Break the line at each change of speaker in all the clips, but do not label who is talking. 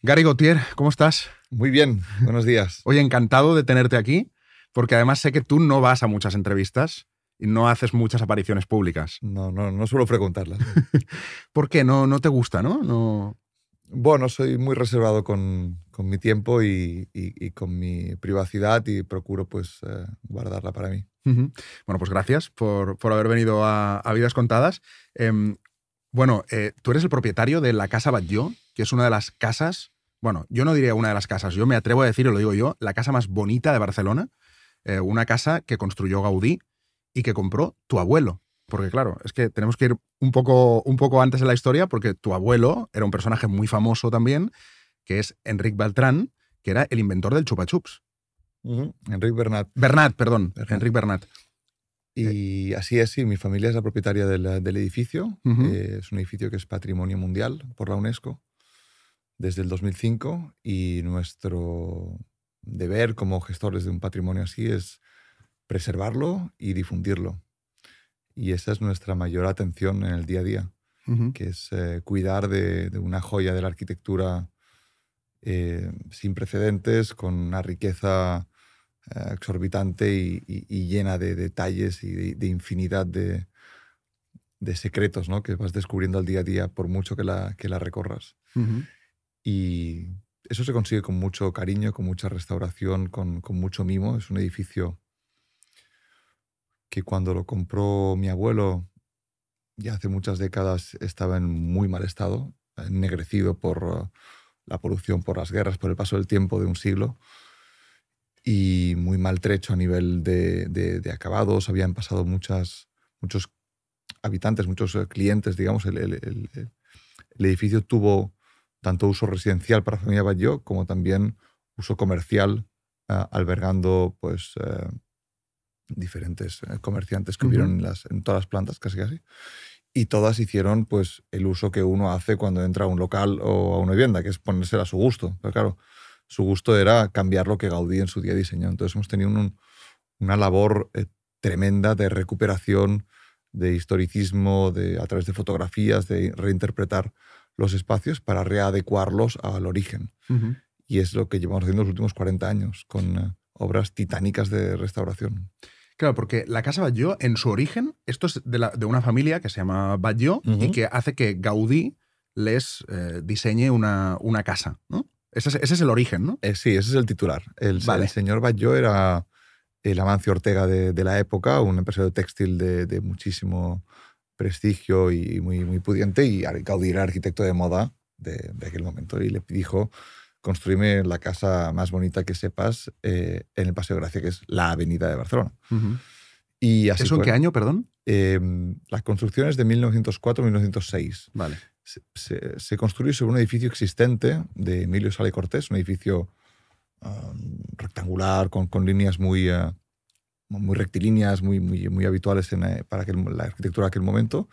Gary Gautier, ¿cómo estás? Muy bien, buenos días. Hoy encantado de tenerte aquí, porque además sé que tú no vas a muchas entrevistas y no haces muchas apariciones públicas. No, no, no suelo frecuentarlas. ¿Por qué? No, no te gusta, ¿no? no... Bueno,
soy muy reservado con, mi tiempo y, con mi privacidad y
procuro pues eh, guardarla para mí. Bueno, pues gracias por, haber venido a, a Vidas Contadas. Em, bueno, eh, tú eres el propietario de la Casa Batlló, que es una de las casas, bueno, yo no diría una de las casas, yo me atrevo a decir, y lo digo yo, la casa más bonita de Barcelona, eh, una casa que construyó Gaudí y que compró tu abuelo. Porque claro, es que tenemos que ir un poco, un poco antes en la historia, porque tu abuelo era un personaje muy famoso también, que es Enric Baltrán, que era el inventor del chupa chups. Enric Bernat. Bernat, perdón. Enrique Enric Bernat. Y eh. así es, mi familia es la propietaria
del, edificio. Eh, es un edificio que es patrimonio mundial por la UNESCO desde el 2005 y nuestro deber como gestores de un patrimonio así es preservarlo y difundirlo. Y esa es nuestra mayor atención en el día a día, que es eh, cuidar de, una joya de la arquitectura eh, sin precedentes, con una riqueza eh, exorbitante y, llena de detalles y de, infinidad de, secretos ¿no? que vas descubriendo al día a día por mucho que la, que la recorras. Y eso se consigue con mucho cariño, con mucha restauración, con, mucho mimo. Es un edificio que cuando lo compró mi abuelo, ya hace muchas décadas, estaba en muy mal estado, ennegrecido por uh, la polución, por las guerras, por el paso del tiempo de un siglo y muy maltrecho a nivel de, acabados. Habían pasado muchas, muchos habitantes, muchos uh, clientes, digamos, el edificio tuvo tanto uso residencial para familia Batlló como también uso comercial, eh, albergando pues, eh, diferentes eh, comerciantes que hubieron en, todas las plantas, casi casi. Y todas hicieron pues, el uso que uno hace cuando entra a un local o a una vivienda, que es ponerse a su gusto. Pero claro, su gusto era cambiar lo que Gaudí en su día diseñó. Entonces hemos tenido una labor tremenda de recuperación, de historicismo, de, a través de fotografías, de reinterpretar los espacios para readecuarlos al origen. Y es lo que llevamos haciendo los últimos 40 años, con eh, obras
titánicas de restauración. Claro, porque la casa Batlló, en su origen, esto es de, una familia que se llama Batlló y que hace que Gaudí les eh, diseñe una, una casa, ¿no? Ese es, ese el origen, ¿no? Eh, sí, ese es el titular. El, señor Batlló era
el Amancio Ortega de, la época, un empresario textil de, de muchísimo prestigio y muy, muy pudiente y Gaudí era arquitecto de moda de, aquel momento y le dijo construirme la casa más bonita que sepas eh, en el Paseo Gracia, que es la avenida de Barcelona. y así ¿Eso en qué año, perdón? Em, las construcciones de 1904-1906. Vale. Se, se, construyó sobre un edificio existente de Emilio Sale Cortés, un edificio um, rectangular con, con, líneas muy... Eh, muy rectilíneas, muy, muy, muy habituales eh, para que la arquitectura de aquel momento.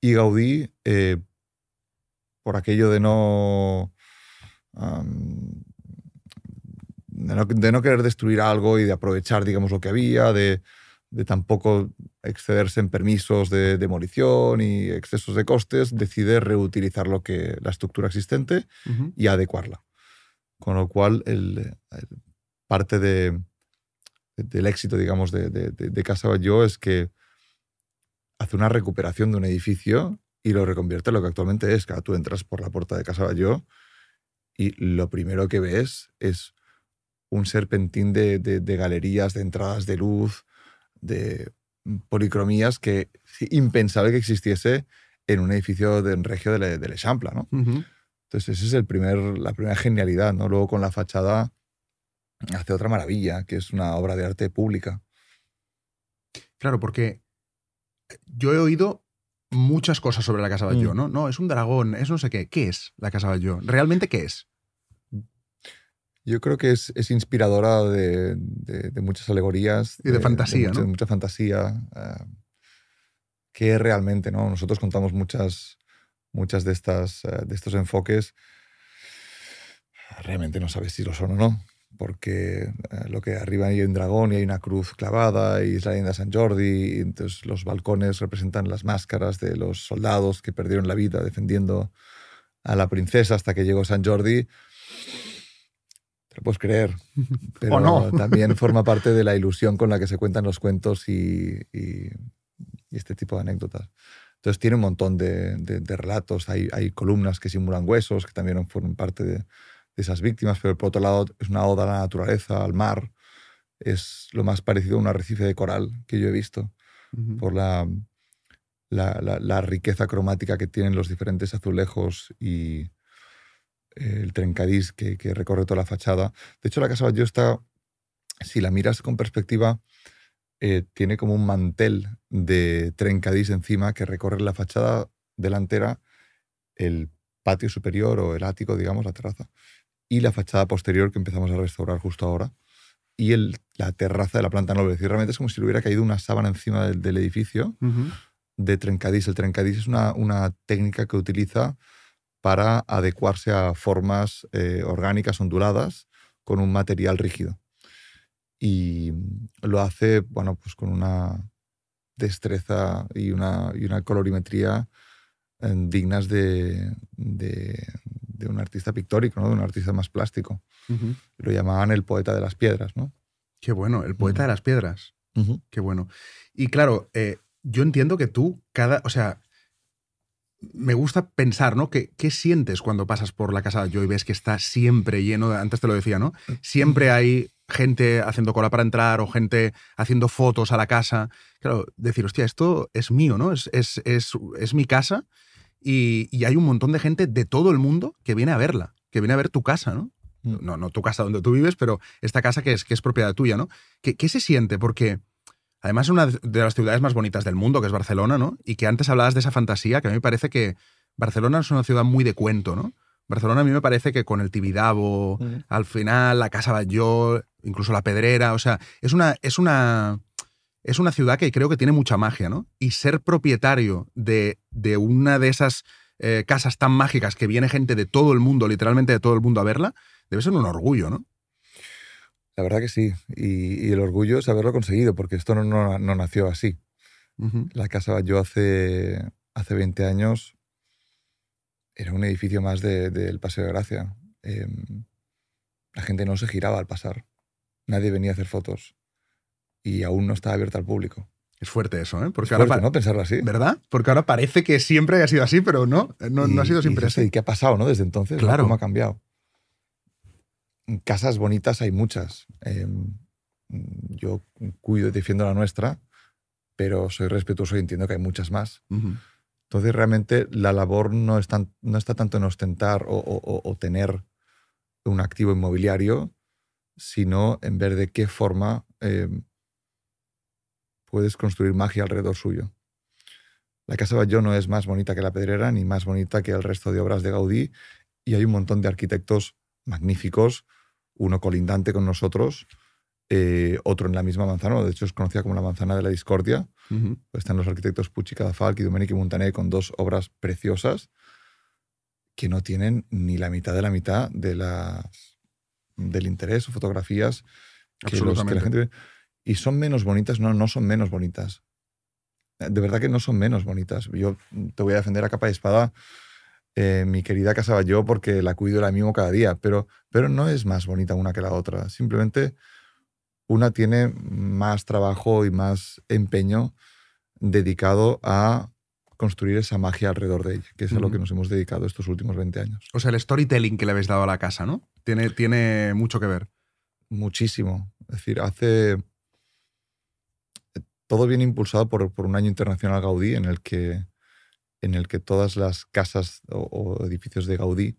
Y Gaudí, eh, por aquello de no, de no, querer destruir algo y de aprovechar, digamos, lo que había, de, de tampoco excederse en permisos de demolición y excesos de costes, decide reutilizar lo que, la estructura existente y adecuarla. Con lo cual, el parte de, del éxito, digamos, de, de, de Casa es que hace una recuperación de un edificio y lo reconvierte en lo que actualmente es. Cada tú entras por la puerta de Casa Batlló y lo primero que ves es un serpentín de, galerías, de entradas de luz, de policromías que impensable que existiese en un edificio de en regio de, Le, de ¿no? Entonces esa es el primer, la primera genialidad, ¿no? Luego con la fachada hace otra maravilla, que es una obra de arte pública.
Claro, porque yo he oído muchas cosas sobre la Casa Batlló, mm. ¿no? No, es un dragón, es no sé qué. ¿Qué es la Casa Batlló? ¿Realmente qué es?
Yo creo que es, inspiradora de, muchas alegorías. Y de, fantasía, mucha, mucha fantasía. ¿Qué eh, que realmente, ¿no? Nosotros contamos muchas, muchas de, estas, eh, de estos enfoques realmente no sabes si lo son o no porque eh, lo que arriba hay un dragón y hay una cruz clavada y es la leyenda San Jordi, y entonces los balcones representan las máscaras de los soldados que perdieron la vida defendiendo a la princesa hasta que llegó San Jordi. Te lo puedes creer, pero no. también forma parte de la ilusión con la que se cuentan los cuentos y, este tipo de anécdotas. Entonces tiene un montón de, relatos, hay, hay columnas que simulan huesos, que también forman parte de, de esas víctimas, pero por otro lado es una oda a la naturaleza, al mar. Es lo más parecido a un arrecife de coral que yo he visto, por la, la, riqueza cromática que tienen los diferentes azulejos y eh, el trencadís que, que recorre toda la fachada. De hecho, la Casa Batlló está, si la miras con perspectiva, eh, tiene como un mantel de trencadís encima que recorre la fachada delantera, el patio superior o el ático, digamos, la terraza, y la fachada posterior que empezamos a restaurar justo ahora y el, la terraza de la planta noble. Es decir, realmente es como si le hubiera caído una sábana encima del, edificio de trencadís. El trencadís es una, una, técnica que utiliza para adecuarse a formas eh, orgánicas onduladas con un material rígido. Y lo hace, bueno, pues con una destreza y una, y una colorimetría eh, dignas de, de un artista
pictórico, ¿no? de un artista más plástico. Lo llamaban el poeta de las piedras. ¿no? Qué bueno, el poeta de las piedras. Qué bueno. Y claro, eh, yo entiendo que tú, cada, o sea, me gusta pensar, ¿no? Que ¿Qué, sientes cuando pasas por la casa de Joy y ves que está siempre lleno? antes te lo decía, ¿no? Siempre hay gente haciendo cola para entrar o gente haciendo fotos a la casa. Claro, decir, hostia, esto es mío, ¿no? Es, es, es, es mi casa y, hay un montón de gente de todo el mundo que viene a verla, que viene a ver tu casa, ¿no? Mm. No, no tu casa donde tú vives, pero esta casa que es, que es propiedad tuya, ¿no? ¿Qué, se siente? Porque además es una de las ciudades más bonitas del mundo, que es Barcelona, ¿no? Y que antes hablabas de esa fantasía, que a mí me parece que Barcelona es una ciudad muy de cuento, ¿no? Barcelona a mí me parece que con el Tibidabo, mm. al final, la Casa Batlló, incluso la Pedrera, o sea, es una, es una es una ciudad que creo que tiene mucha magia, ¿no? Y ser propietario de, una de esas eh, casas tan mágicas que viene gente de todo el mundo, literalmente de todo el mundo a verla, debe ser un orgullo, ¿no? La verdad que sí.
Y, el orgullo es haberlo conseguido, porque esto no, nació así. La casa yo hace, hace 20 años era un edificio más del Paseo de Gracia. Em, la gente no se giraba al pasar. Nadie venía a hacer fotos y aún no está abierta al público. Es fuerte eso, ¿eh? Porque es ahora ¿no? Pensarlo así. ¿Verdad?
Porque ahora parece que siempre haya sido así, pero no, no, ha sido siempre así. ¿Y qué ha pasado, no? Desde entonces, claro. ¿cómo ha
cambiado? Casas bonitas hay muchas. Em, yo cuido y defiendo la nuestra, pero soy respetuoso y entiendo que hay muchas más. Entonces, realmente la labor no, es no está tanto en ostentar o, tener un activo inmobiliario, sino en ver de qué forma em, puedes construir magia alrededor suyo. La Casa Batlló no es más bonita que la Pedrera ni más bonita que el resto de obras de Gaudí y hay un montón de arquitectos magníficos, uno colindante con nosotros, eh, otro en la misma manzana, de hecho es conocida como la manzana de la discordia. Están los arquitectos Pucci Cadafalc y Domenico Montaner con dos obras preciosas que no tienen ni la mitad de la mitad de las, del interés o fotografías que, que la gente ve y son menos bonitas. No, no son menos bonitas. De verdad que no son menos bonitas. Yo te voy a defender a capa de espada eh, mi querida yo porque la cuido y la cada día, pero, pero no es más bonita una que la otra. Simplemente una tiene más trabajo y más empeño dedicado a construir esa magia alrededor de ella, que es a lo que nos hemos dedicado estos últimos 20 años.
O sea, el storytelling que le habéis dado a la casa, ¿no?
Tiene, tiene mucho que ver. Muchísimo. Es decir, hace todo viene impulsado por, un año internacional Gaudí en el que, en el que todas las casas o, edificios de Gaudí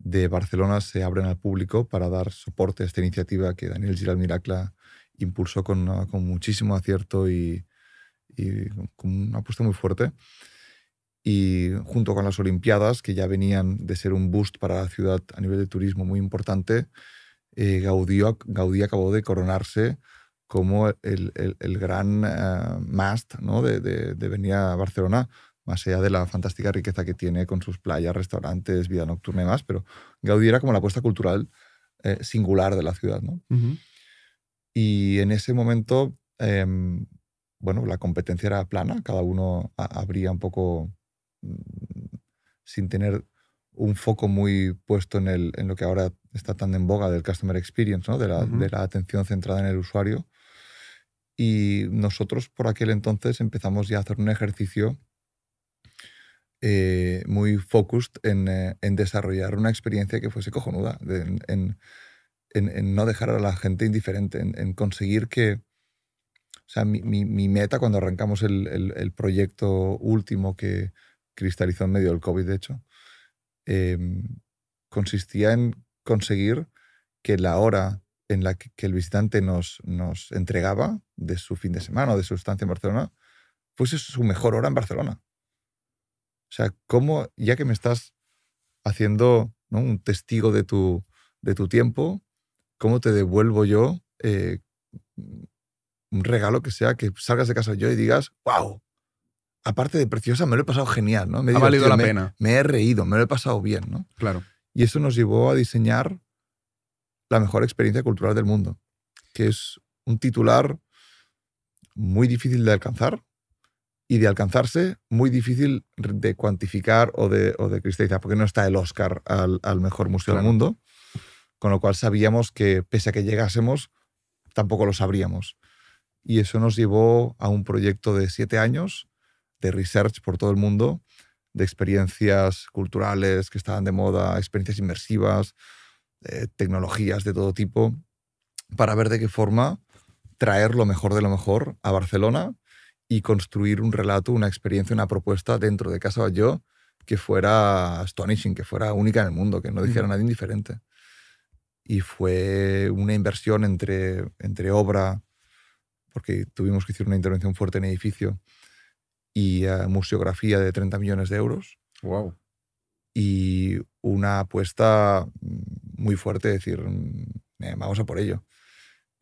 de Barcelona se abren al público para dar soporte a esta iniciativa que Daniel Giral Miracla impulsó con, ah, con muchísimo acierto y, con una apuesta muy fuerte. Y junto con las Olimpiadas, que ya venían de ser un boost para la ciudad a nivel de turismo muy importante, eh, Gaudí, Gaudí acabó de coronarse como el, el, gran mast ah, must ¿no? de, de, venir a Barcelona, más allá de la fantástica riqueza que tiene con sus playas, restaurantes, vida nocturna y más, pero Gaudí era como la apuesta cultural eh, singular de la ciudad. ¿no? Y en ese momento, em, bueno, la competencia era plana, cada uno abría un poco mm, sin tener un foco muy puesto en, el, en lo que ahora está tan en boga del customer experience, ¿no? de, la, de la atención centrada en el usuario y nosotros por aquel entonces empezamos ya a hacer un ejercicio eh, muy focused eh, en, desarrollar una experiencia que fuese cojonuda, en, no dejar a la gente indiferente, en, conseguir que... O sea, mi, meta cuando arrancamos el, proyecto último que cristalizó en medio del COVID, de hecho, em, consistía en conseguir que la hora en la que, el visitante nos, nos entregaba de su fin de semana o de su estancia en Barcelona es su mejor hora en Barcelona. O sea, ¿cómo, ya que me estás haciendo un testigo de tu, de tu tiempo, cómo te devuelvo yo eh, un regalo que sea que salgas de casa yo y digas, wow, aparte de preciosa, me lo he pasado genial, ¿no? Me ha valido la pena. Me he reído, me lo he pasado bien, ¿no? Claro. Y eso nos llevó a diseñar la mejor experiencia cultural del mundo, que es un titular muy difícil de alcanzar y de alcanzarse muy difícil de cuantificar o de, o de cristalizar, porque no está el Oscar al, mejor museo del mundo, con lo cual sabíamos que pese a que llegásemos, tampoco lo sabríamos. Y eso nos llevó a un proyecto de siete años de research por todo el mundo, de experiencias culturales que estaban de moda, experiencias inmersivas, eh, tecnologías de todo tipo, para ver de qué forma traer lo mejor de lo mejor a Barcelona y construir un relato, una experiencia, una propuesta dentro de Casa Yo que fuera astonishing, que fuera única en el mundo, que no dijera nadie indiferente. Y fue una inversión entre, entre obra, porque tuvimos que hacer una intervención fuerte en edificio, y eh, museografía de 30 millones de euros. Wow y una apuesta muy fuerte, decir, eh, vamos a por ello.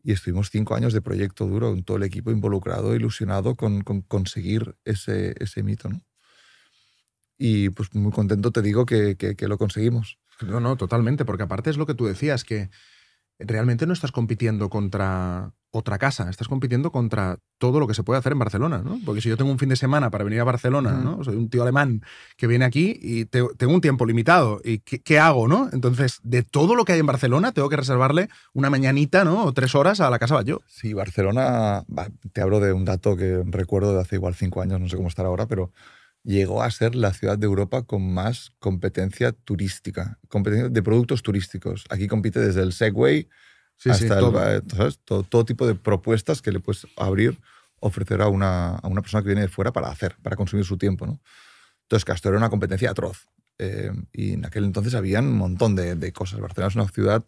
Y estuvimos cinco años de proyecto duro, con todo el equipo involucrado, ilusionado con, conseguir ese, ese mito. ¿no?
Y pues muy contento te digo que, que lo conseguimos. No, no, totalmente, porque aparte es lo que tú decías, que realmente no estás compitiendo contra otra casa, estás compitiendo contra todo lo que se puede hacer en Barcelona, ¿no? Porque si yo tengo un fin de semana para venir a Barcelona, ¿no? Soy un tío alemán que viene aquí y tengo un tiempo limitado, ¿y qué, hago, no? Entonces, de todo lo que hay en Barcelona, tengo que reservarle una mañanita, ¿no? O tres horas a la Casa yo. Sí,
Barcelona, te hablo de un dato que recuerdo de hace igual cinco años, no sé cómo estar ahora, pero llegó a ser la ciudad de Europa con más competencia turística, competencia de productos turísticos. Aquí compite desde el Segway hasta todo. tipo de propuestas que le puedes abrir, ofrecer a una, a una, persona que viene de fuera para hacer, para consumir su tiempo. ¿no? Entonces, Castor era una competencia atroz. Eh, y en aquel entonces había un montón de, de cosas. Barcelona es una ciudad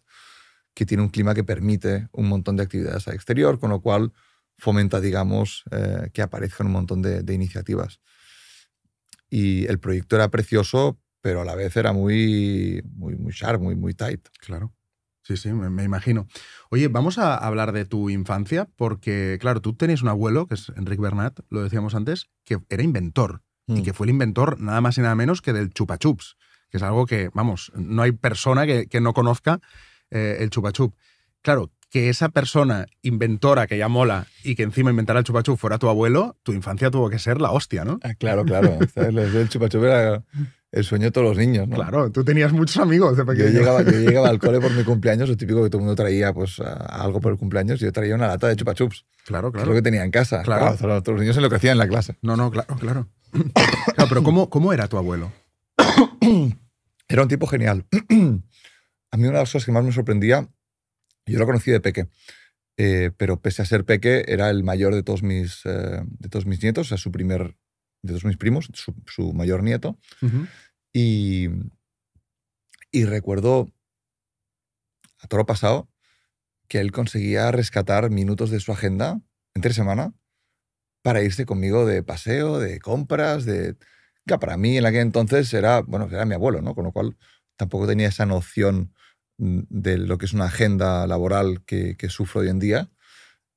que tiene un clima que permite un montón de actividades al exterior, con lo cual fomenta, digamos, eh, que aparezcan un montón de, de iniciativas y el proyecto era precioso, pero a la vez era muy, muy, muy sharp, muy,
muy tight. Claro. Sí, sí, me, imagino. Oye, vamos a hablar de tu infancia, porque, claro, tú tenías un abuelo, que es Enrique Bernat, lo decíamos antes, que era inventor y mm. que fue el inventor nada más y nada menos que del chupa que es algo que, vamos, no hay persona que, no conozca eh, el chupa Claro, que esa persona inventora que ya mola y que encima inventara el chupachú fuera tu abuelo, tu infancia tuvo que ser la hostia, ¿no? Ah, claro, claro. el chupachú era el sueño de todos los niños, ¿no? Claro, tú tenías muchos amigos Yo llegaba, llegaba
al cole por mi cumpleaños, lo típico que todo el mundo traía pues, algo por el cumpleaños, y yo traía una lata de chupachups.
Claro, claro. es lo que tenía en casa. Claro. todos los niños se lo que hacían en la clase. No, no, claro, claro. claro pero ¿cómo, ¿cómo era tu abuelo? era un tipo genial.
A mí una de las cosas que más me sorprendía yo lo conocí de peque, eh, pero pese a ser peque, era el mayor de todos mis, eh, de todos mis nietos, o sea, su primer, de todos mis primos, su, mayor nieto. y, y recuerdo, a todo lo pasado, que él conseguía rescatar minutos de su agenda entre semana para irse conmigo de paseo, de compras, de... Que para mí en aquel entonces era, bueno, era mi abuelo, ¿no? Con lo cual tampoco tenía esa noción Mm, de lo que es una agenda laboral que, que hoy en día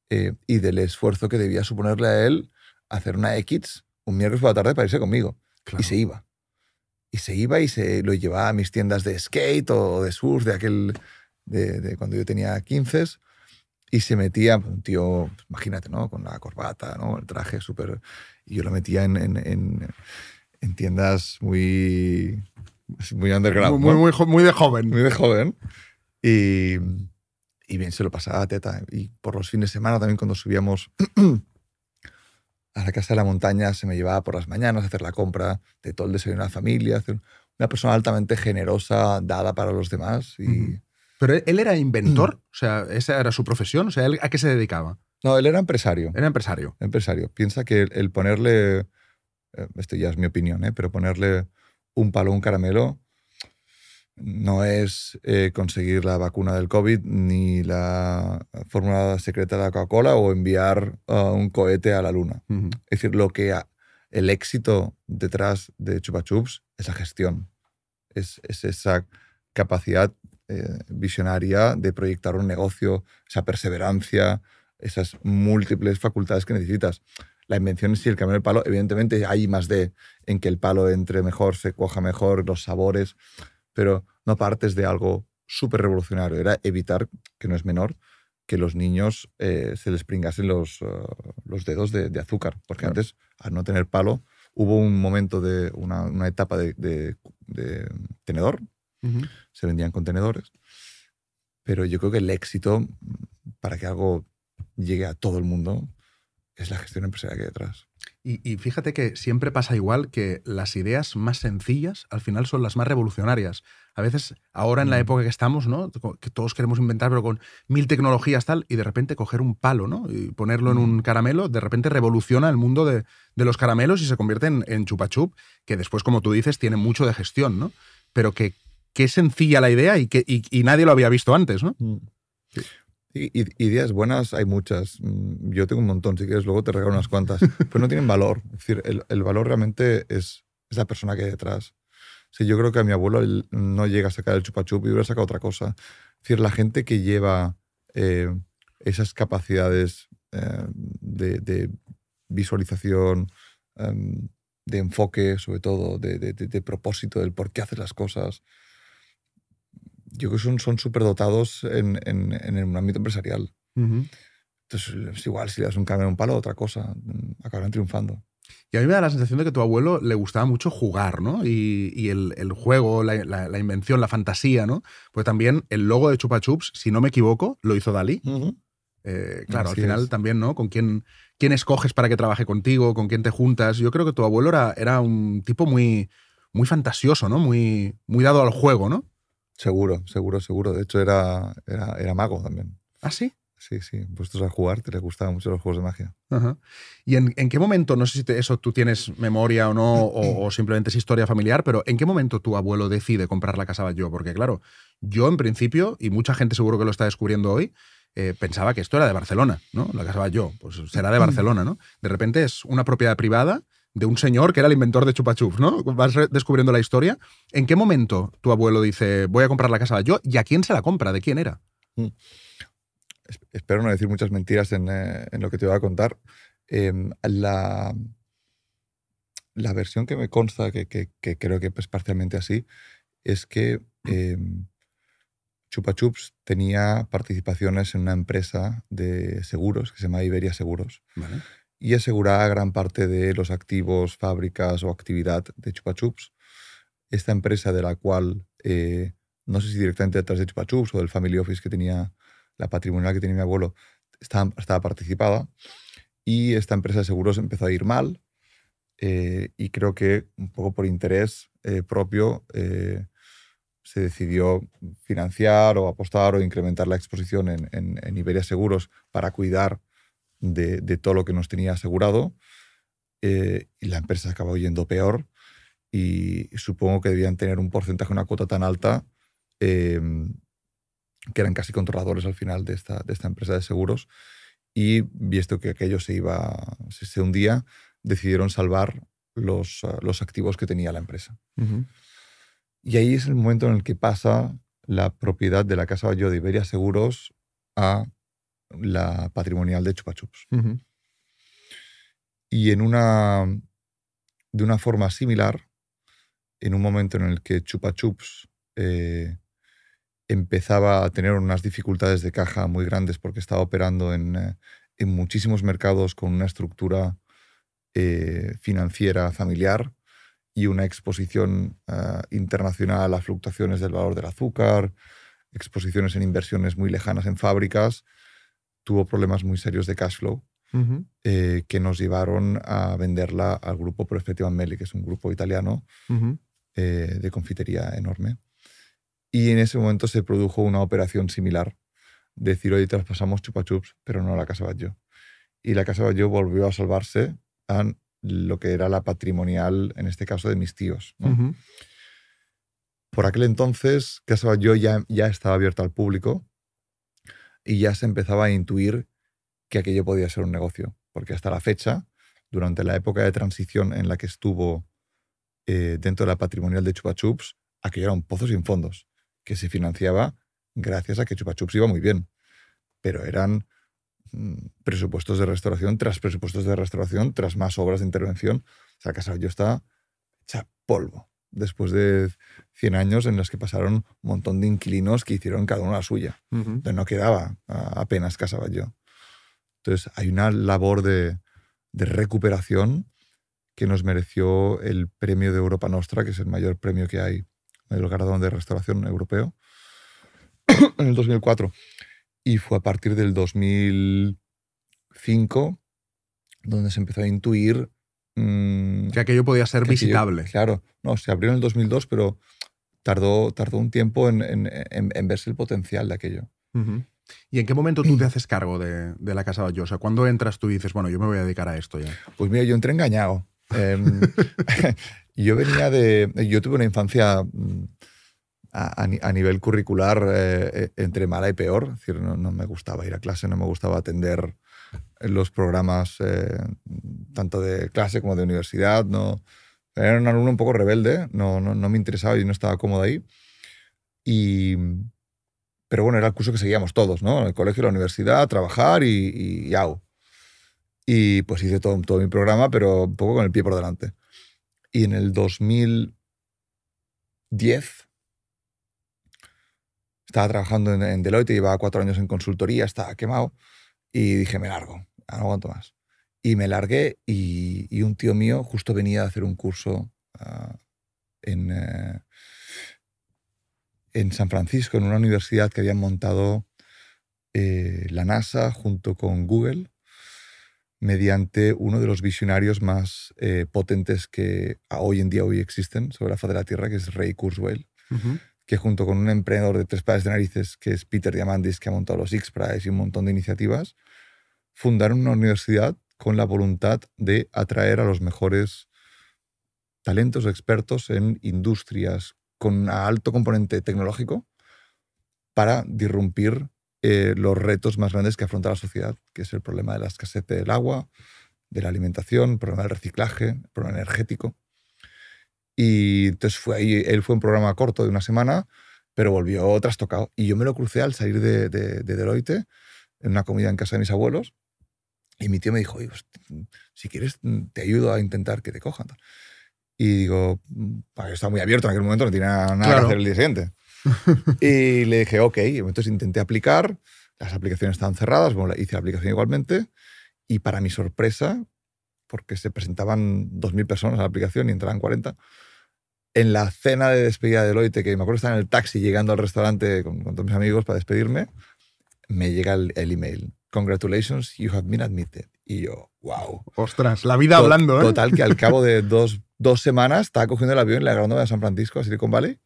eh, y del esfuerzo que debía suponerle a él hacer una X un miércoles por la tarde para irse conmigo. Y se iba. Y se iba y se lo llevaba a mis tiendas de skate o de surf de aquel, de, cuando yo tenía 15 y se metía, pues, un tío, pues, imagínate, ¿no? Con la corbata, ¿no? El traje súper... Y yo lo metía en, en, en, en tiendas muy muy underground. Muy, muy,
muy, de joven. Muy de
joven. Y, bien, se lo pasaba Teta. Y por los fines de semana también cuando subíamos a la casa de la montaña, se me llevaba por las mañanas a hacer la compra de todo el desayuno de la familia. una persona altamente generosa, dada para los demás. Y... Pero e, él, era inventor, o sea, esa era su profesión, o sea, ¿a qué se dedicaba? No, él era empresario. Era empresario. Empresario. Piensa que el ponerle, eh, esto ya es mi opinión, ¿eh? pero ponerle un palo, un caramelo, no es eh, conseguir la vacuna del COVID ni la fórmula secreta de la Coca-Cola o enviar ah, un cohete a la luna. Es decir, lo que el éxito detrás de Chupa Chups es la gestión, es, esa capacidad eh, visionaria de proyectar un negocio, esa perseverancia, esas múltiples facultades que necesitas la invención es sí, el cambio del palo. Evidentemente hay más de en que el palo entre mejor, se cuaja mejor, los sabores, pero no partes de algo súper revolucionario. Era evitar, que no es menor, que los niños eh, se les pringasen los, eh, los dedos de, azúcar, porque antes, al no tener palo, hubo un momento de una, etapa de, tenedor, se vendían contenedores, pero yo creo que el éxito para que algo llegue a todo
el mundo es la gestión empresarial que hay detrás. Y, fíjate que siempre pasa igual que las ideas más sencillas al final son las más revolucionarias. A veces, ahora en la mm. época que estamos, ¿no? Que todos queremos inventar, pero con mil tecnologías tal, y de repente coger un palo, ¿no? Y ponerlo en mm. un caramelo, de repente revoluciona el mundo de, de los caramelos y se convierte en, en chupa chup, que después, como tú dices, tiene mucho de gestión, ¿no? Pero que, es sencilla la idea y que nadie lo había visto antes, ¿no? Mm. Sí ideas buenas hay muchas.
Mm, yo tengo un montón, si quieres, luego te regalo unas cuantas. Pero no tienen valor. decir, el, valor realmente es, la persona que hay detrás. Si yo creo que a mi abuelo no llega a sacar el chupachup y hubiera sacado otra cosa. Es decir, la gente que lleva eh, esas capacidades eh, de, visualización, em, de enfoque, sobre todo, de, de propósito, del por qué haces las cosas, yo creo que son, son dotados en, en, en ámbito empresarial. Entonces, es
igual, si le das un cambio a un palo, otra cosa, mm, acabarán triunfando. Y a mí me da la sensación de que a tu abuelo le gustaba mucho jugar, ¿no? Y, y el, juego, la, invención, la fantasía, ¿no? Pues también el logo de Chupa Chups, si no me equivoco, lo hizo Dalí. Eh, claro, al final también, ¿no? Con quién, quién escoges para que trabaje contigo, con quién te juntas. Yo creo que tu abuelo era, era un tipo muy, muy fantasioso, ¿no? Muy, muy dado al juego, ¿no? Seguro,
seguro, seguro. De hecho, era, era, mago también. ¿Ah, sí? Sí, sí, puestos a jugar, te le gustaban
mucho los juegos de magia. ¿Y en, qué momento, no sé si eso tú tienes memoria o no, o, simplemente es historia familiar, pero en qué momento tu abuelo decide comprar la casa Batlló? Porque claro, yo en principio, y mucha gente seguro que lo está descubriendo hoy, eh, pensaba que esto era de Barcelona, ¿no? La casa yo, pues será de mm. Barcelona, ¿no? De repente es una propiedad privada de un señor que era el inventor de Chupa Chups, ¿no? Vas descubriendo la historia. ¿En qué momento tu abuelo dice, voy a comprar la casa yo? ¿Y a quién se la compra? ¿De quién era? Mm. Espero no decir muchas mentiras eh, en,
lo que te voy a contar. Em, la, la, versión que me consta, que, creo que es parcialmente así, es que eh, Chupa Chups tenía participaciones en una empresa de seguros que se llama Iberia Seguros. Vale y aseguraba gran parte de los activos, fábricas o actividad de Chupa Chups. Esta empresa de la cual, eh, no sé si directamente detrás de Chupa Chups o del family office que tenía, la patrimonial que tenía mi abuelo, estaba, participada. Y esta empresa de seguros empezó a ir mal eh, y creo que un poco por interés eh, propio se decidió financiar o apostar o incrementar la exposición en Iberia Seguros para cuidar de, todo lo que nos tenía asegurado eh, y la empresa acaba yendo peor y supongo que debían tener un porcentaje, una cuota tan alta em, que eran casi controladores al final de esta, de esta empresa de seguros y visto que aquello se iba, se, hundía, decidieron salvar los, ah, los, activos que tenía la empresa. Y ahí es el momento en el que pasa la propiedad de la Casa de Iberia Seguros a la patrimonial de Chupa Chups. Y en una, de una forma similar, en un momento en el que Chupa Chups eh, empezaba a tener unas dificultades de caja muy grandes porque estaba operando en, eh, muchísimos mercados con una estructura eh, financiera familiar y una exposición internacional a fluctuaciones del valor del azúcar, exposiciones en inversiones muy lejanas en fábricas tuvo problemas muy serios de cash flow eh, que nos llevaron a venderla al grupo Profetivan Meli, que es un grupo italiano eh, de confitería enorme. Y en ese momento se produjo una operación similar. decir, hoy traspasamos Chupa Chups, pero no a la Casa Batlló. Y la Casa Batlló volvió a salvarse a lo que era la patrimonial, en este caso, de mis tíos. Por aquel entonces, Casa Batlló ya, ya estaba abierta al público y ya se empezaba a intuir que aquello podía ser un negocio, porque hasta la fecha, durante la época de transición en la que estuvo eh, dentro de la patrimonial de Chupa aquello era un pozo sin fondos, que se financiaba gracias a que Chupa iba muy bien, pero eran mm, presupuestos de restauración tras presupuestos de restauración, tras más obras de intervención, o sea, yo está hecha polvo después de 100 años en los que pasaron un montón de inquilinos que hicieron cada uno la suya. no quedaba, apenas casaba yo. Entonces hay una labor de, recuperación que nos mereció el premio de Europa Nostra, que es el mayor premio que hay, el galardón de restauración europeo, en el 2004. Y fue a partir del 2005 donde se empezó a intuir
Mm, que aquello podía ser visitable.
claro, no, se abrió en el 2002, pero tardó, tardó un tiempo en, en, en,
verse el potencial de aquello. ¿Y en qué momento tú te haces cargo de, de la Casa sea ¿Cuándo entras tú y dices, bueno, yo me voy a dedicar a esto ya? Pues mira, yo entré engañado. Em,
yo venía de. Yo tuve una infancia mm, a, nivel curricular eh, eh, entre mala y peor. Es decir, no, no, me gustaba ir a clase, no me gustaba atender los programas eh, tanto de clase como de universidad. No, era un alumno un poco rebelde, no, me interesaba y no estaba cómodo ahí. Y, pero bueno, era el curso que seguíamos todos, ¿no? El colegio, la universidad, trabajar y, y, y Y pues hice todo, mi programa, pero un poco con el pie por delante. Y en el 2010 estaba trabajando en, en Deloitte, llevaba cuatro años en consultoría, estaba quemado. Y dije, me largo, no aguanto más. Y me largué y, un tío mío justo venía a hacer un curso ah, en, eh, en San Francisco, en una universidad que habían montado eh, la NASA junto con Google mediante uno de los visionarios más eh, potentes que hoy en día hoy existen sobre la faz de la Tierra, que es Ray Kurzweil que junto con un emprendedor de tres pares de narices, que es Peter Diamandis, que ha montado los x y un montón de iniciativas, fundaron una universidad con la voluntad de atraer a los mejores talentos expertos en industrias con alto componente tecnológico para disrumpir eh, los retos más grandes que afronta la sociedad, que es el problema de la escasez del agua, de la alimentación, el problema del reciclaje, el problema energético. Y entonces fue ahí, él fue un programa corto de una semana, pero volvió trastocado. Y yo me lo crucé al salir de, de, Deloitte, en una comida en casa de mis abuelos, y mi tío me dijo, pues, si quieres, te ayudo a intentar que te cojan. Y digo, mm, yo estaba muy abierto en aquel momento, no tenía nada que hacer el día siguiente. y le dije, ok, entonces intenté aplicar, las aplicaciones estaban cerradas, bueno, hice la aplicación igualmente, y para mi sorpresa, porque se presentaban 2.000 personas a la aplicación y entraban 40, en la cena de despedida de Deloitte, que me acuerdo estaba en el taxi llegando al restaurante con, todos mis amigos para despedirme, me llega el, email. Congratulations, you have been admitted. Y yo, wow. Ostras, la vida hablando, ¿eh? Total, que al cabo de dos, dos semanas estaba cogiendo el avión y agarrándome a San Francisco, a Silicon Valley,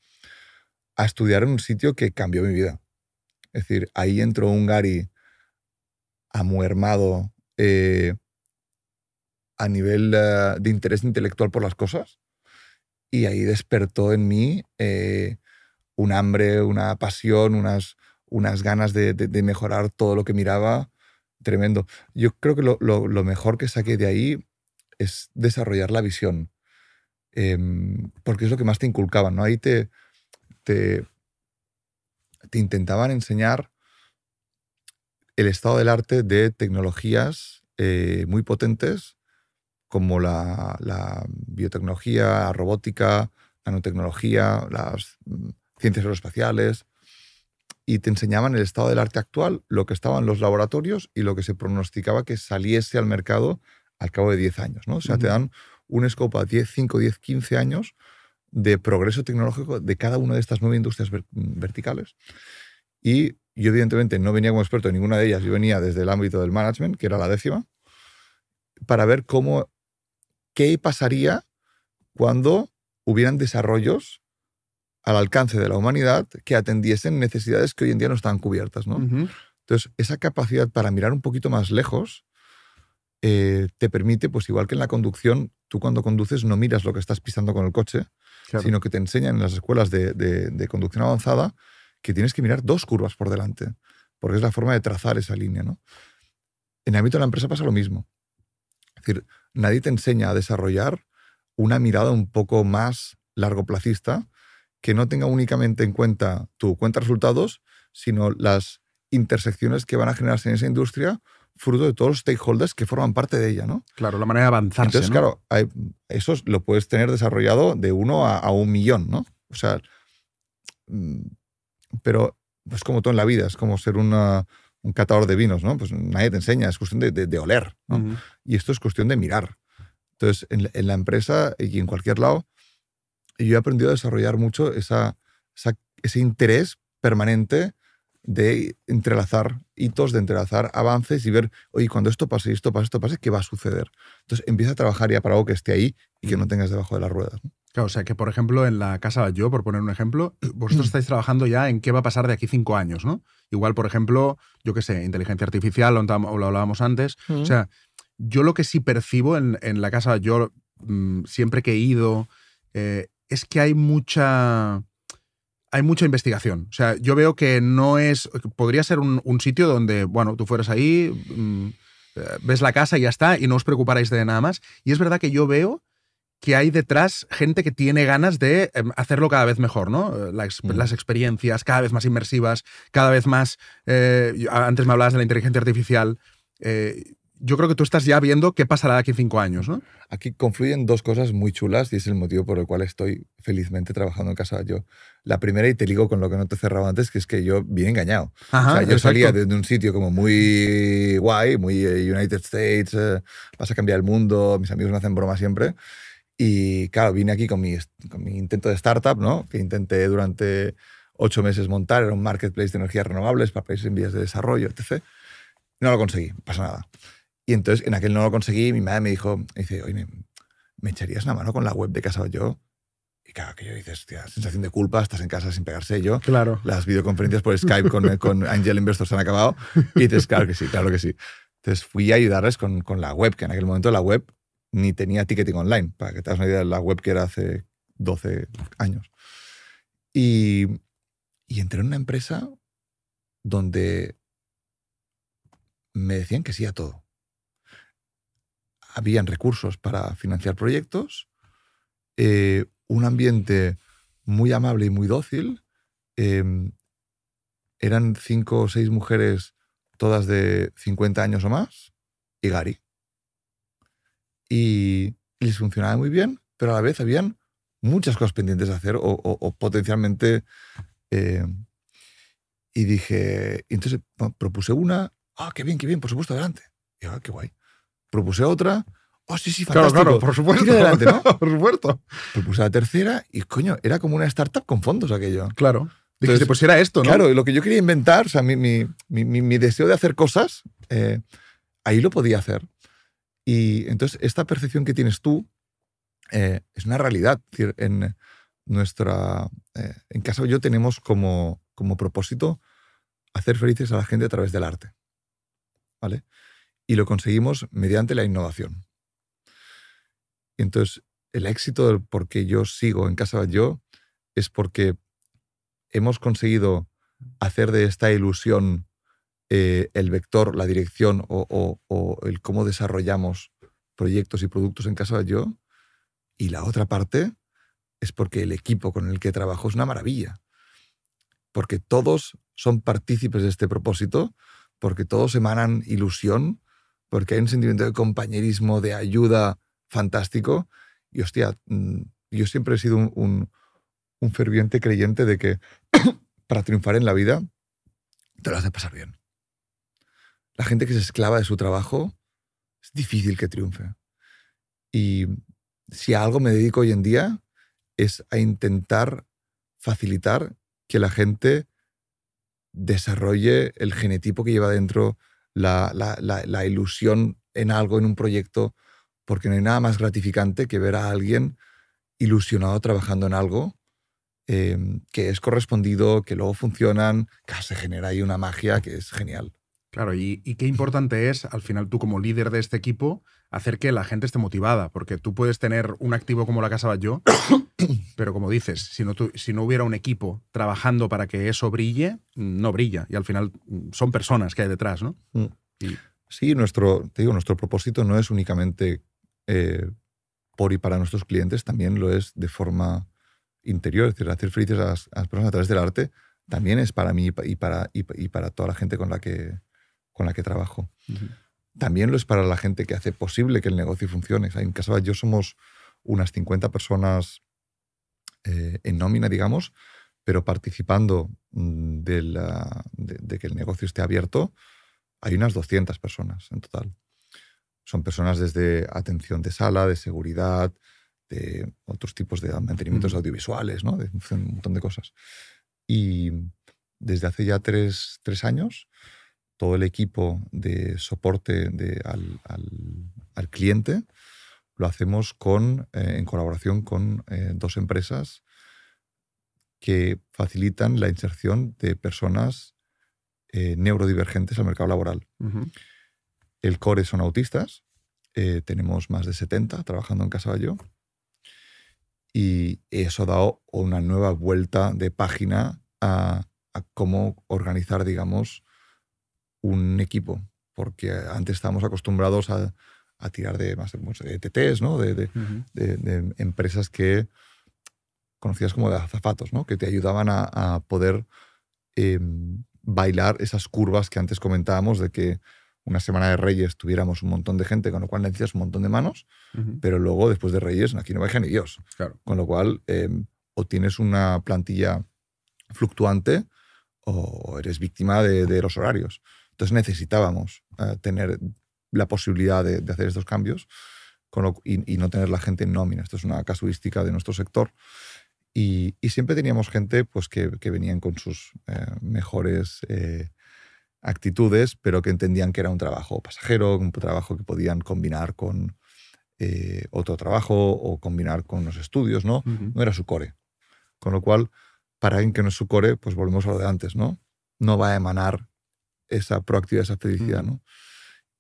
a estudiar en un sitio que cambió mi vida. Es decir, ahí entró un Gary amuermado eh, a nivel eh, de interés intelectual por las cosas y ahí despertó en mí eh, un hambre, una pasión, unas, unas ganas de, mejorar todo lo que miraba. Tremendo. Yo creo que lo, mejor que saqué de ahí es desarrollar la visión, em, porque es lo que más te inculcaban, ¿no? Ahí te, te, intentaban enseñar el estado del arte de tecnologías eh, muy potentes como la, biotecnología, la robótica, nanotecnología, las mm, ciencias aeroespaciales, y te enseñaban el estado del arte actual, lo que estaba en los laboratorios y lo que se pronosticaba que saliese al mercado al cabo de 10 años. ¿no? O sea, te dan un escopo a 10, 5, 10, 15 años de progreso tecnológico de cada una de estas nueve industrias mm, verticales. Y yo evidentemente no venía como experto en ninguna de ellas, yo venía desde el ámbito del management, que era la décima, para ver cómo qué pasaría cuando hubieran desarrollos al alcance de la humanidad que atendiesen necesidades que hoy en día no están cubiertas. ¿no? Entonces, esa capacidad para mirar un poquito más lejos eh, te permite, pues igual que en la conducción, tú cuando conduces no miras lo que estás pisando con el coche, sino que te enseñan en las escuelas de, de, conducción avanzada que tienes que mirar dos curvas por delante, porque es la forma de trazar esa línea. ¿no? En el ámbito de la empresa pasa lo mismo decir, nadie te enseña a desarrollar una mirada un poco más largo largoplacista que no tenga únicamente en cuenta tu cuenta de resultados, sino las intersecciones que van a generarse en esa industria fruto de todos los stakeholders que forman parte de ella, ¿no? Claro, la manera de avanzar. Entonces, claro, eso lo puedes tener desarrollado de uno a, un millón, ¿no? O sea, mm, pero es como todo en la vida, es como ser una, un catador de vinos, ¿no? Pues nadie te enseña, es cuestión de, oler, ¿no? Y esto es cuestión de mirar. Entonces, en, la empresa y en cualquier lado, yo he aprendido a desarrollar mucho ese interés permanente de entrelazar hitos, de entrelazar avances y ver, oye, cuando esto pase, esto pase, esto pase, ¿qué va a suceder? Entonces empieza a trabajar ya para algo que esté ahí y que no tengas debajo de las ruedas.
Claro, o sea que, por ejemplo, en la casa yo, por poner un ejemplo, vosotros mm. estáis trabajando ya en qué va a pasar de aquí cinco años, ¿no? Igual, por ejemplo, yo qué sé, inteligencia artificial, lo, hablábamos antes. O mm. sea, yo lo que sí percibo en, la casa, yo mm, siempre que he ido, eh, es que hay mucha hay mucha investigación. O sea, yo veo que no es. Podría ser un, sitio donde, bueno, tú fueras ahí, mm, eh, ves la casa y ya está, y no os preocuparéis de nada más. Y es verdad que yo veo que hay detrás gente que tiene ganas de em, hacerlo cada vez mejor, ¿no? Eh, mm. Las experiencias cada vez más inmersivas, cada vez más... Eh, antes me hablabas de la inteligencia artificial. Eh, yo creo que tú estás ya viendo qué pasará aquí en cinco años, ¿no? Aquí confluyen dos cosas muy chulas y es el motivo por
el cual estoy felizmente trabajando en casa yo. La primera, y te digo con lo que no te cerraba antes, que es que yo bien engañado. o sea, yo salía de un sitio como muy guay, muy United States, vas a cambiar el mundo, mis amigos me hacen broma siempre, y claro, vine aquí con mi, con mi intento de startup, ¿no? que intenté durante ocho meses montar, era un marketplace de energías renovables para países en vías de desarrollo, etc. No lo conseguí, pasa nada. Y entonces en aquel no lo conseguí, mi madre me dijo, me dice, oye, ¿me echarías una mano con la web de Casa Yo? Y claro, que yo dices, tía, sensación de culpa, estás en casa sin pegarse yo. Claro. Las videoconferencias por Skype con, Angel Investors han acabado. Y dices, claro que sí, claro que sí. Entonces fui a ayudarles con, con la web, que en aquel momento la web ni tenía ticketing online, para que te hagas una idea de la web que era hace 12 años. Y, entré en una empresa donde me decían que sí a todo. Habían recursos para financiar proyectos, eh, un ambiente muy amable y muy dócil. Em, eran cinco o seis mujeres, todas de 50 años o más, y Gary y les funcionaba muy bien, pero a la vez habían muchas cosas pendientes de hacer o, potencialmente... Eh, y dije, entonces propuse una, ah, qué bien, qué bien, por supuesto, adelante. Y ah, qué guay. Propuse otra, oh, sí, sí, fantástico. Claro, claro, por supuesto. adelante, ¿no? por supuesto. Propuse la tercera y, coño, era como una startup con fondos aquello. Claro. Dijiste, pues era esto, ¿no? Claro, lo que yo quería inventar, o sea, mi, deseo de hacer cosas, eh, ahí lo podía hacer. Y entonces esta percepción que tienes tú eh, es una realidad. en nuestra, eh, en casa yo tenemos como, como propósito hacer felices a la gente a través del arte. ¿Vale? Y lo conseguimos mediante la innovación. entonces el éxito del por qué yo sigo en casa yo es porque hemos conseguido hacer de esta ilusión eh, el vector, la dirección o, el cómo desarrollamos proyectos y productos en casa yo. Y la otra parte es porque el equipo con el que trabajo es una maravilla. Porque todos son partícipes de este propósito, porque todos emanan ilusión, porque hay un sentimiento de compañerismo, de ayuda fantástico. Y hostia, mm, yo siempre he sido un, ferviente creyente de que para triunfar en la vida te lo has de pasar bien la gente que se esclava de su trabajo, es difícil que triunfe. Y si a algo me dedico hoy en día, es a intentar facilitar que la gente desarrolle el genetipo que lleva dentro, la, ilusión en algo, en un proyecto, porque no hay nada más gratificante que ver a alguien ilusionado trabajando en algo, eh, que es correspondido, que luego funcionan, que
se genera ahí una magia que es genial. Claro, y, qué importante es, al final, tú como líder de este equipo, hacer que la gente esté motivada, porque tú puedes tener un activo como la Casa yo, pero como dices, si no, hubiera un equipo trabajando para que eso brille, no brilla. Y al final mm, son personas que hay detrás, ¿no? Mm.
Sí, nuestro, te digo, nuestro propósito no es únicamente eh, por y para nuestros clientes, también lo es de forma interior, es decir, hacer felices a las, personas a través del arte, también es para mí y para, y para toda la gente con la que con la que trabajo. También lo es para la gente que hace posible que el negocio funcione. en Casaba yo somos unas 50 personas eh, en nómina, digamos, pero participando mm, de, de, que el negocio esté abierto, hay unas 200 personas en total. Son personas desde atención de sala, de seguridad, de otros tipos de mantenimientos audiovisuales, ¿no? de un montón de cosas. Y desde hace ya tres, tres años todo el equipo de soporte al, cliente lo hacemos con, eh, en colaboración con eh, dos empresas que facilitan la inserción de personas eh, neurodivergentes al mercado laboral. El core son autistas, tenemos más de 70 trabajando en Casaballo y eso ha dado una nueva vuelta de página a cómo organizar, digamos, un equipo, porque antes estábamos acostumbrados a, tirar de más pues, de TTs, de, empresas que conocías como de azafatos, ¿no? que te ayudaban a, poder em, bailar esas curvas que antes comentábamos de que una semana de Reyes tuviéramos un montón de gente, con lo cual necesitas un montón de manos, pero luego después de Reyes aquí no baja ni Dios. Claro. Con lo cual, em, o tienes una plantilla fluctuante o eres víctima de los horarios. Entonces necesitábamos eh, tener la posibilidad de, hacer estos cambios y, no tener la gente en nómina. Esto es una casuística de nuestro sector. Y, siempre teníamos gente pues, que, venían con sus eh, mejores eh, actitudes, pero que entendían que era un trabajo pasajero, un trabajo que podían combinar con otro trabajo o combinar con los estudios, ¿no? No era su core. Con lo cual, para alguien que no es su core, pues volvemos a lo de antes, ¿no? No va a emanar esa proactividad, esa felicidad. ¿no?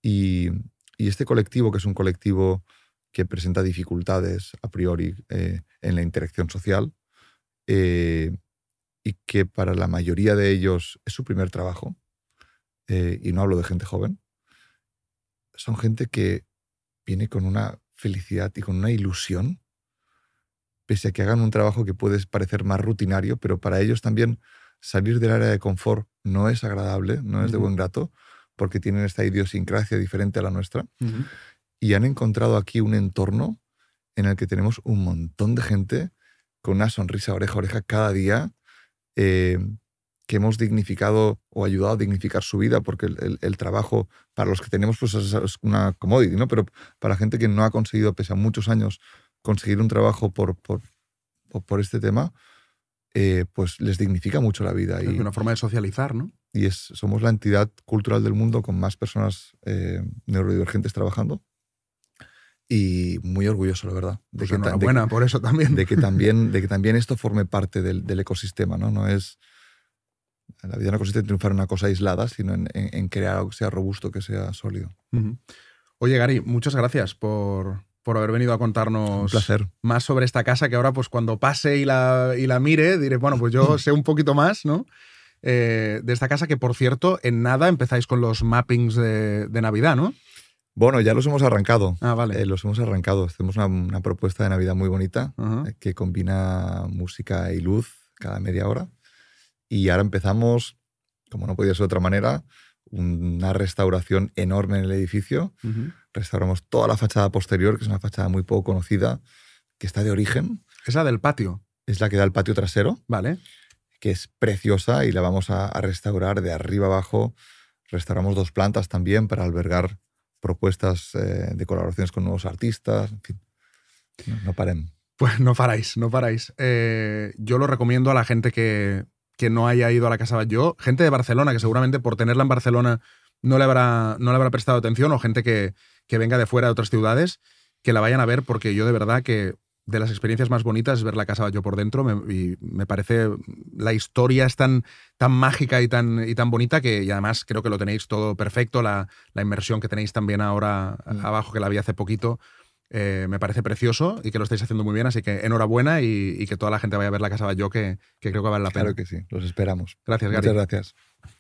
Y, este colectivo, que es un colectivo que presenta dificultades a priori eh, en la interacción social eh, y que para la mayoría de ellos es su primer trabajo, eh, y no hablo de gente joven, son gente que viene con una felicidad y con una ilusión, pese a que hagan un trabajo que puede parecer más rutinario, pero para ellos también salir del área de confort no es agradable, no es de buen grato, porque tienen esta idiosincrasia diferente a la nuestra. Y han encontrado aquí un entorno en el que tenemos un montón de gente con una sonrisa oreja a oreja cada día, eh, que hemos dignificado o ayudado a dignificar su vida, porque el, trabajo para los que tenemos pues, es, una commodity, ¿no? Pero para gente que no ha conseguido, pese a muchos años, conseguir un trabajo por, por este tema, eh, pues les dignifica mucho la vida. y, una forma de socializar, ¿no? Y es, somos la entidad cultural del mundo con más personas eh, neurodivergentes trabajando. Y muy orgulloso, la verdad. De pues por eso también. De que también, de que también esto forme parte del, ecosistema, ¿no? No es, la vida no consiste en triunfar en una cosa aislada, sino en, crear algo que sea robusto, que sea sólido.
Oye, Gary, muchas gracias por, por haber venido a contarnos más sobre esta casa, que ahora pues cuando pase y la, y la mire, diré, bueno, pues yo sé un poquito más, ¿no? Eh, de esta casa, que por cierto, en nada empezáis con los mappings de, de Navidad, ¿no? Bueno, ya los hemos arrancado. Ah, vale. Eh, los hemos arrancado. Hacemos una, una, propuesta de Navidad muy bonita eh, que
combina música y luz cada media hora. Y ahora empezamos, como no podía ser de otra manera, una restauración enorme en el edificio restauramos toda la fachada posterior, que es una fachada muy poco conocida, que está de origen. Es la del patio. Es la que da el patio trasero. Vale. Que es preciosa y la vamos a, restaurar de arriba abajo. Restauramos dos plantas también para albergar propuestas eh, de colaboraciones con nuevos artistas. no, paren.
Pues no paráis, no paráis. Eh, yo lo recomiendo a la gente que, que no haya ido a la Casa Yo gente de Barcelona, que seguramente por tenerla en Barcelona no le habrá, no le habrá prestado atención o gente que, venga de fuera de otras ciudades que la vayan a ver porque yo de verdad que de las experiencias más bonitas es ver la casa yo por dentro me, y me parece la historia es tan, tan mágica y tan, y tan bonita que y además creo que lo tenéis todo perfecto, la, inmersión que tenéis también ahora mm. abajo que la vi hace poquito. Eh, me parece precioso y que lo estáis haciendo muy bien, así que enhorabuena y, que toda la gente vaya a ver la Casa yo que, que creo que vale la pena. Claro que sí, los esperamos.
Gracias, gracias Muchas gracias.